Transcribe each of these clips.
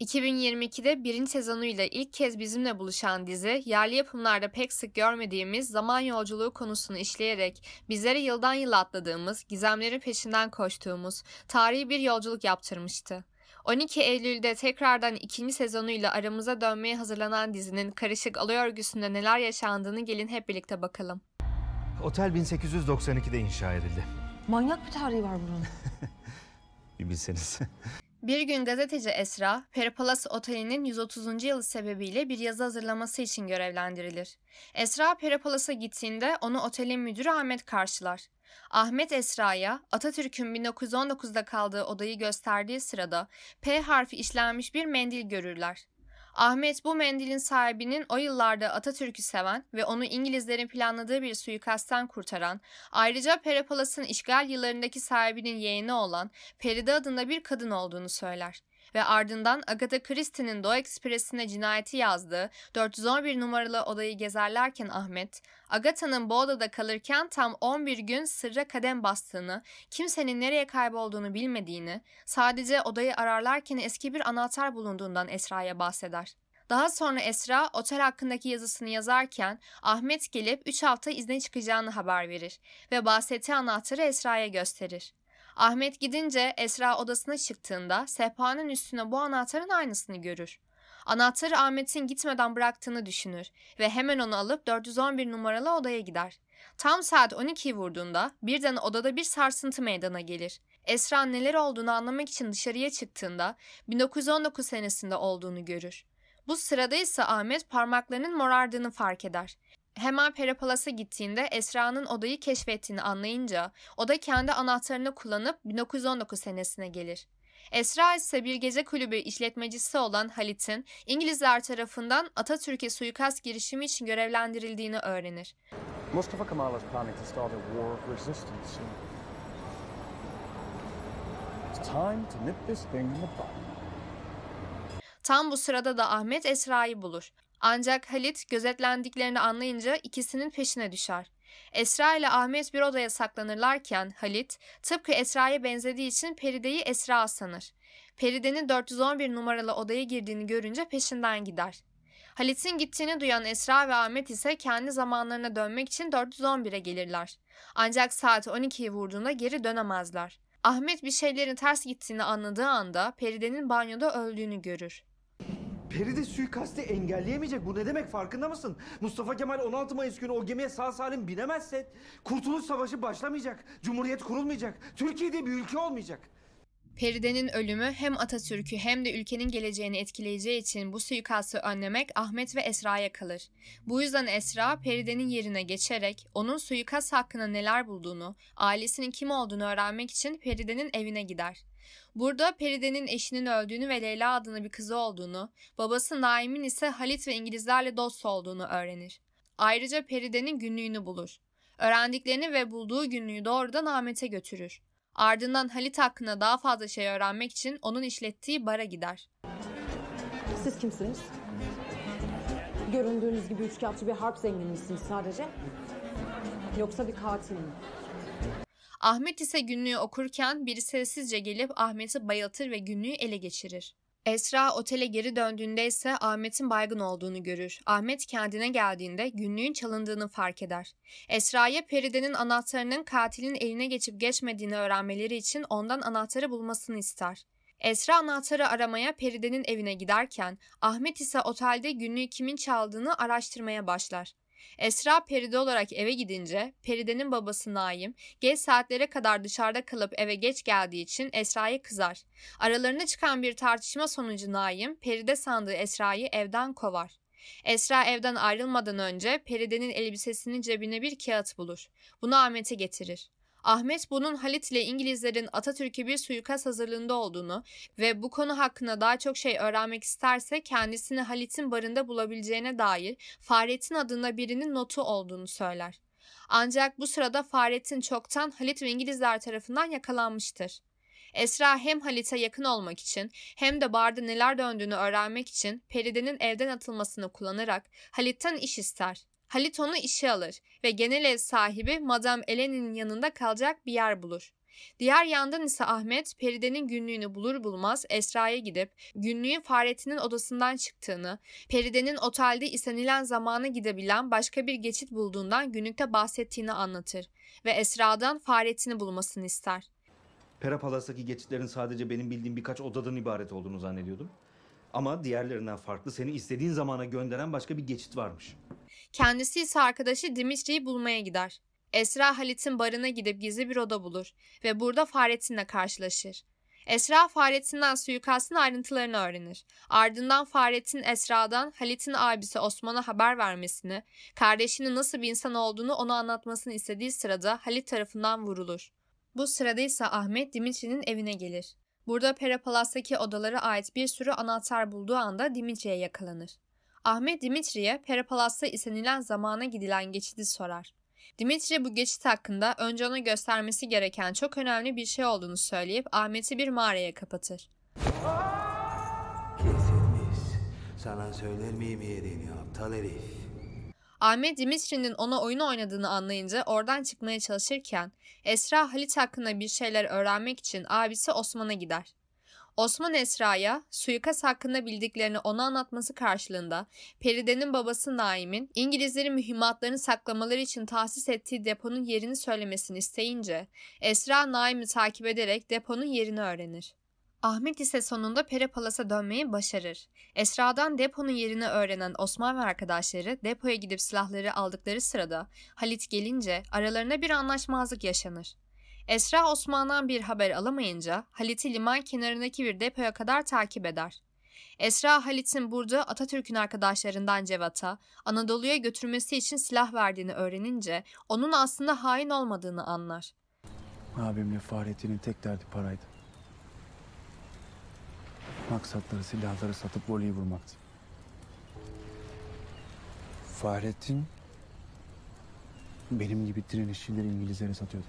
2022'de birinci sezonuyla ilk kez bizimle buluşan dizi, yerli yapımlarda pek sık görmediğimiz zaman yolculuğu konusunu işleyerek bizleri yıldan yıla atladığımız, gizemlerin peşinden koştuğumuz, tarihi bir yolculuk yaptırmıştı. 12 Eylül'de tekrardan ikinci sezonuyla aramıza dönmeye hazırlanan dizinin karışık alay örgüsünde neler yaşandığını gelin hep birlikte bakalım. Otel 1892'de inşa edildi. Manyak bir tarihi var bunun. bir bilseniz. Bir gün gazeteci Esra, Peri Oteli'nin 130. yılı sebebiyle bir yazı hazırlaması için görevlendirilir. Esra Peri gittiğinde onu otelin müdürü Ahmet karşılar. Ahmet Esra'ya Atatürk'ün 1919'da kaldığı odayı gösterdiği sırada P harfi işlenmiş bir mendil görürler. Ahmet bu mendilin sahibinin o yıllarda Atatürk'ü seven ve onu İngilizlerin planladığı bir suikastten kurtaran, ayrıca Perapalas'ın işgal yıllarındaki sahibinin yeğeni olan Peride adında bir kadın olduğunu söyler ve ardından Agatha Christie'nin Doğu Ekspresi'ne cinayeti yazdığı 411 numaralı odayı gezerlerken Ahmet, Agatha'nın bu odada kalırken tam 11 gün sırra kadem bastığını, kimsenin nereye kaybolduğunu bilmediğini, sadece odayı ararlarken eski bir anahtar bulunduğundan Esra'ya bahseder. Daha sonra Esra otel hakkındaki yazısını yazarken Ahmet gelip 3 hafta izne çıkacağını haber verir ve bahsettiği anahtarı Esra'ya gösterir. Ahmet gidince Esra odasına çıktığında sehpanın üstüne bu anahtarın aynısını görür. Anahtarı Ahmet'in gitmeden bıraktığını düşünür ve hemen onu alıp 411 numaralı odaya gider. Tam saat 12'yi vurduğunda birden odada bir sarsıntı meydana gelir. Esra neler olduğunu anlamak için dışarıya çıktığında 1919 senesinde olduğunu görür. Bu sırada ise Ahmet parmaklarının morardığını fark eder Hemen Perapalas'a gittiğinde Esra'nın odayı keşfettiğini anlayınca oda kendi anahtarını kullanıp 1919 senesine gelir. Esra ise bir gece kulübü işletmecisi olan Halit'in İngilizler tarafından Atatürk'e suikast girişimi için görevlendirildiğini öğrenir. Mustafa Kemal is planning to start a war of resistance soon. It's time to nip this thing in the bud. Tam bu sırada da Ahmet Esra'yı bulur. Ancak Halit gözetlendiklerini anlayınca ikisinin peşine düşer. Esra ile Ahmet bir odaya saklanırlarken Halit tıpkı Esra'ya benzediği için Peride'yi Esra sanır. Peride'nin 411 numaralı odaya girdiğini görünce peşinden gider. Halit'in gittiğini duyan Esra ve Ahmet ise kendi zamanlarına dönmek için 411'e gelirler. Ancak saat 12'yi vurduğunda geri dönemezler. Ahmet bir şeylerin ters gittiğini anladığı anda Peride'nin banyoda öldüğünü görür. Peri de suikasti engelleyemeyecek. Bu ne demek farkında mısın? Mustafa Kemal 16 Mayıs günü o gemiye sağ salim binemezse Kurtuluş Savaşı başlamayacak. Cumhuriyet kurulmayacak. Türkiye diye bir ülke olmayacak. Peride'nin ölümü hem Atatürk'ü hem de ülkenin geleceğini etkileyeceği için bu suikastı önlemek Ahmet ve Esra'ya kalır. Bu yüzden Esra Peride'nin yerine geçerek onun suikast hakkında neler bulduğunu, ailesinin kim olduğunu öğrenmek için Peride'nin evine gider. Burada Peride'nin eşinin öldüğünü ve Leyla adına bir kızı olduğunu, babası Naim'in ise Halit ve İngilizlerle dost olduğunu öğrenir. Ayrıca Peride'nin günlüğünü bulur. Öğrendiklerini ve bulduğu günlüğü doğrudan Ahmet'e götürür. Ardından Halit hakkında daha fazla şey öğrenmek için onun işlettiği bara gider. Siz kimsiniz? Göründüğünüz gibi üçkağıtçı bir harp zengini misiniz sadece? Yoksa bir katil mi? Ahmet ise günlüğü okurken biri sessizce gelip Ahmet'i bayıltır ve günlüğü ele geçirir. Esra otele geri döndüğünde ise Ahmet'in baygın olduğunu görür. Ahmet kendine geldiğinde günlüğün çalındığını fark eder. Esra'ya Peride'nin anahtarının katilin eline geçip geçmediğini öğrenmeleri için ondan anahtarı bulmasını ister. Esra anahtarı aramaya Peride'nin evine giderken Ahmet ise otelde günlüğü kimin çaldığını araştırmaya başlar. Esra Peride olarak eve gidince Peride'nin babası Naim geç saatlere kadar dışarıda kalıp eve geç geldiği için Esra'ya kızar. Aralarına çıkan bir tartışma sonucu Naim Peride sandığı Esra'yı evden kovar. Esra evden ayrılmadan önce Peride'nin elbisesinin cebine bir kağıt bulur. Bunu Ahmet'e getirir. Ahmet bunun Halit ile İngilizlerin Atatürk'e bir suikast hazırlığında olduğunu ve bu konu hakkında daha çok şey öğrenmek isterse kendisini Halit'in barında bulabileceğine dair Fahrettin adında birinin notu olduğunu söyler. Ancak bu sırada Fahrettin çoktan Halit ve İngilizler tarafından yakalanmıştır. Esra hem Halit'e yakın olmak için hem de barda neler döndüğünü öğrenmek için Peride'nin evden atılmasını kullanarak Halit'ten iş ister. Halit onu işe alır ve genel ev sahibi Madame Eleni'nin yanında kalacak bir yer bulur. Diğer yandan ise Ahmet Peride'nin günlüğünü bulur bulmaz Esra'ya gidip günlüğün Fahrettin'in odasından çıktığını, Peride'nin otelde istenilen zamana gidebilen başka bir geçit bulduğundan günlükte bahsettiğini anlatır ve Esra'dan Fahrettin'i bulmasını ister. Pera Palas'taki geçitlerin sadece benim bildiğim birkaç odadan ibaret olduğunu zannediyordum. Ama diğerlerinden farklı seni istediğin zamana gönderen başka bir geçit varmış. Kendisi ise arkadaşı Dimitri'yi bulmaya gider. Esra Halit'in barına gidip gizli bir oda bulur ve burada Fahrettin'le karşılaşır. Esra Fahrettin'den suikastın ayrıntılarını öğrenir. Ardından Fahrettin Esra'dan Halit'in abisi Osman'a haber vermesini, kardeşinin nasıl bir insan olduğunu ona anlatmasını istediği sırada Halit tarafından vurulur. Bu sırada ise Ahmet Dimitri'nin evine gelir. Burada Pera Palas'taki odalara ait bir sürü anahtar bulduğu anda Dimitri'ye yakalanır. Ahmet Dimitri'ye Perapalas'ta istenilen zamana gidilen geçidi sorar. Dimitri bu geçit hakkında önce ona göstermesi gereken çok önemli bir şey olduğunu söyleyip Ahmet'i bir mağaraya kapatır. Kesilmiş. Sana söyler miyim yerini aptal herif? Ahmet Dimitri'nin ona oyun oynadığını anlayınca oradan çıkmaya çalışırken Esra Halit hakkında bir şeyler öğrenmek için abisi Osman'a gider. Osman Esra'ya suikast hakkında bildiklerini ona anlatması karşılığında Peride'nin babası Naim'in İngilizlerin mühimmatlarını saklamaları için tahsis ettiği deponun yerini söylemesini isteyince Esra Naim'i takip ederek deponun yerini öğrenir. Ahmet ise sonunda Pere Palas'a dönmeyi başarır. Esra'dan deponun yerini öğrenen Osman ve arkadaşları depoya gidip silahları aldıkları sırada Halit gelince aralarına bir anlaşmazlık yaşanır. Esra Osman'dan bir haber alamayınca Halit'i liman kenarındaki bir depoya kadar takip eder. Esra Halit'in burada Atatürk'ün arkadaşlarından Cevat'a Anadolu'ya götürmesi için silah verdiğini öğrenince onun aslında hain olmadığını anlar. Abimle Fahrettin'in tek derdi paraydı. Maksatları silahları satıp voleyi vurmaktı. Fahrettin benim gibi direnişçileri İngilizlere satıyordu.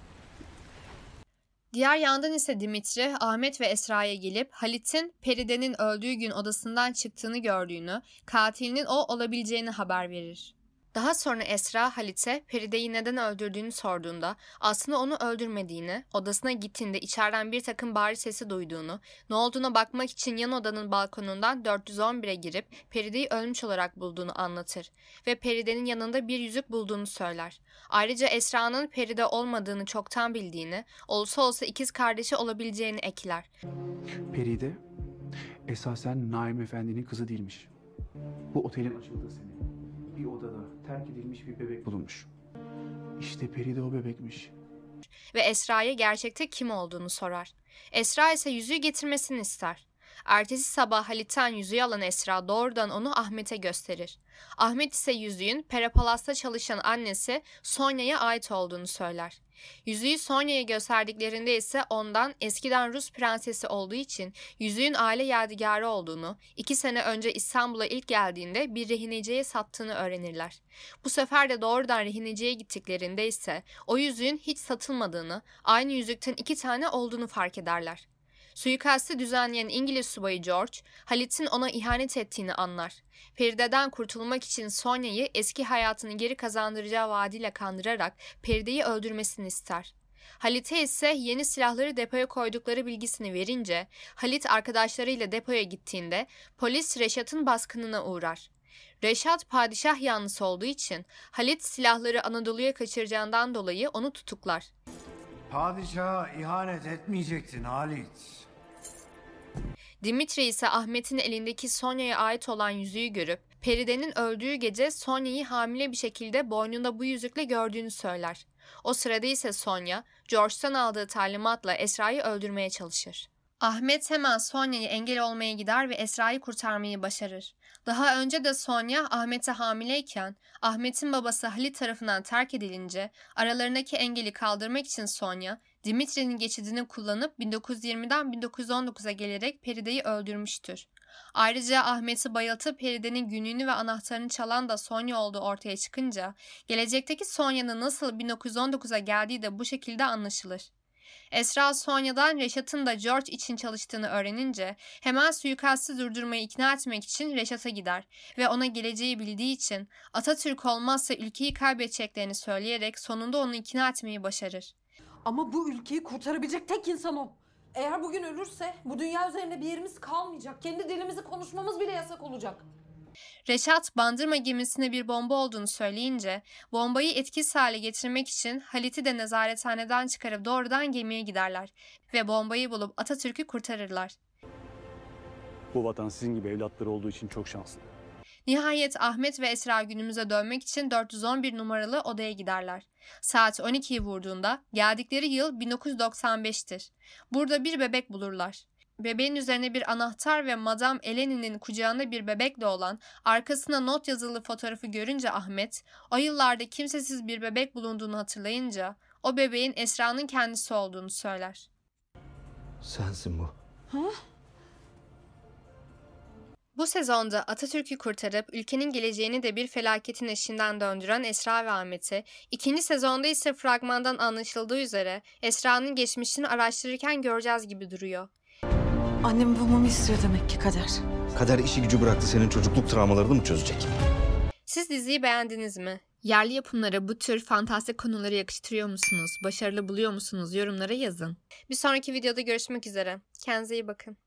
Diğer yandan ise Dimitri, Ahmet ve Esra'ya gelip Halit'in Peride'nin öldüğü gün odasından çıktığını gördüğünü, katilinin o olabileceğini haber verir. Daha sonra Esra Halit'e Feride'yi neden öldürdüğünü sorduğunda aslında onu öldürmediğini, odasına gittiğinde içeriden bir takım bağırış sesi duyduğunu, ne olduğuna bakmak için yan odanın balkonundan 411'e girip Feride'yi ölmüş olarak bulduğunu anlatır ve Peride'nin yanında bir yüzük bulduğunu söyler. Ayrıca Esra'nın Peride olmadığını çoktan bildiğini, olsa olsa ikiz kardeşi olabileceğini ekler. Peride esasen Naim Efendi'nin kızı değilmiş. Bu otelin açıldığı seni bir odada terk edilmiş bir bebek bulunmuş. İşte Peri de o bebekmiş. Ve Esra'ya gerçekte kim olduğunu sorar. Esra ise yüzüğü getirmesini ister. Ertesi sabah Halit'ten yüzüğü alan Esra doğrudan onu Ahmet'e gösterir. Ahmet ise yüzüğün Perapalas'ta çalışan annesi Sonya'ya ait olduğunu söyler. Yüzüğü Sonya'ya gösterdiklerinde ise ondan eskiden Rus prensesi olduğu için yüzüğün aile yadigarı olduğunu, iki sene önce İstanbul'a ilk geldiğinde bir rehineciye sattığını öğrenirler. Bu sefer de doğrudan rehineciye gittiklerinde ise o yüzüğün hiç satılmadığını, aynı yüzükten iki tane olduğunu fark ederler. Suikasti düzenleyen İngiliz subayı George, Halit'in ona ihanet ettiğini anlar. Peride'den kurtulmak için Sonya'yı eski hayatını geri kazandıracağı vaadiyle kandırarak Peride'yi öldürmesini ister. Halit'e ise yeni silahları depoya koydukları bilgisini verince Halit arkadaşlarıyla depoya gittiğinde polis Reşat'ın baskınına uğrar. Reşat padişah yanlısı olduğu için Halit silahları Anadolu'ya kaçıracağından dolayı onu tutuklar. Padişaha ihanet etmeyecektin Halit. Dimitri ise Ahmet'in elindeki Sonya'ya ait olan yüzüğü görüp Peride'nin öldüğü gece Sonya'yı hamile bir şekilde boynunda bu yüzükle gördüğünü söyler. O sırada ise Sonya, George'tan aldığı talimatla Esra'yı öldürmeye çalışır. Ahmet hemen Sonya'ya engel olmaya gider ve Esra'yı kurtarmayı başarır. Daha önce de Sonya Ahmet'e hamileyken Ahmet'in babası Halit tarafından terk edilince aralarındaki engeli kaldırmak için Sonya Dimitri'nin geçidini kullanıp 1920'den 1919'a gelerek Peride'yi öldürmüştür. Ayrıca Ahmet'i bayıltıp Peride'nin günlüğünü ve anahtarını çalan da Sonya olduğu ortaya çıkınca gelecekteki Sonya'nın nasıl 1919'a geldiği de bu şekilde anlaşılır. Esra Sonya'dan Reşat'ın da George için çalıştığını öğrenince hemen suikastı durdurmayı ikna etmek için Reşat'a gider ve ona geleceği bildiği için Atatürk olmazsa ülkeyi kaybedeceklerini söyleyerek sonunda onu ikna etmeyi başarır. Ama bu ülkeyi kurtarabilecek tek insan o. Eğer bugün ölürse bu dünya üzerinde bir yerimiz kalmayacak. Kendi dilimizi konuşmamız bile yasak olacak. Reşat Bandırma gemisine bir bomba olduğunu söyleyince bombayı etkisiz hale getirmek için Halit'i de nezarethaneden çıkarıp doğrudan gemiye giderler ve bombayı bulup Atatürk'ü kurtarırlar. Bu vatan sizin gibi evlatları olduğu için çok şanslı. Nihayet Ahmet ve Esra günümüze dönmek için 411 numaralı odaya giderler. Saat 12'yi vurduğunda geldikleri yıl 1995'tir. Burada bir bebek bulurlar. Bebeğin üzerine bir anahtar ve Madame Eleni'nin kucağında bir bebekle olan arkasına not yazılı fotoğrafı görünce Ahmet, o yıllarda kimsesiz bir bebek bulunduğunu hatırlayınca o bebeğin Esra'nın kendisi olduğunu söyler. Sensin bu. Ha? Bu sezonda Atatürk'ü kurtarıp ülkenin geleceğini de bir felaketin eşinden döndüren Esra ve Ahmet'i, ikinci sezonda ise fragmandan anlaşıldığı üzere Esra'nın geçmişini araştırırken göreceğiz gibi duruyor. Annemi bulmamı istiyor demek ki kader. Kader işi gücü bıraktı senin çocukluk travmalarını mı çözecek? Siz diziyi beğendiniz mi? Yerli yapımlara bu tür fantastik konuları yakıştırıyor musunuz? Başarılı buluyor musunuz? Yorumlara yazın. Bir sonraki videoda görüşmek üzere. Kendinize iyi bakın.